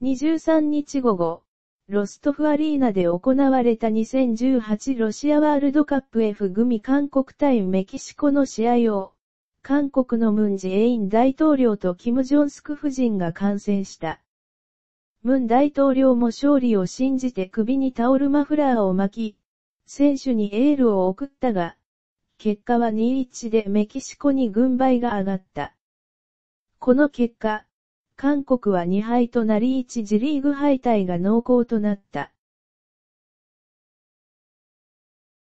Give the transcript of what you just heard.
23日午後、ロストフアリーナで行われた2018ロシアワールドカップ F 組韓国対メキシコの試合を、韓国のムンジェイン大統領とキム・ジョンスク夫人が観戦した。ムン大統領も勝利を信じて首にタオルマフラーを巻き、選手にエールを送ったが、結果は2-1でメキシコに軍配が上がった。この結果、韓国は2敗となり1次リーグ敗退が濃厚となった。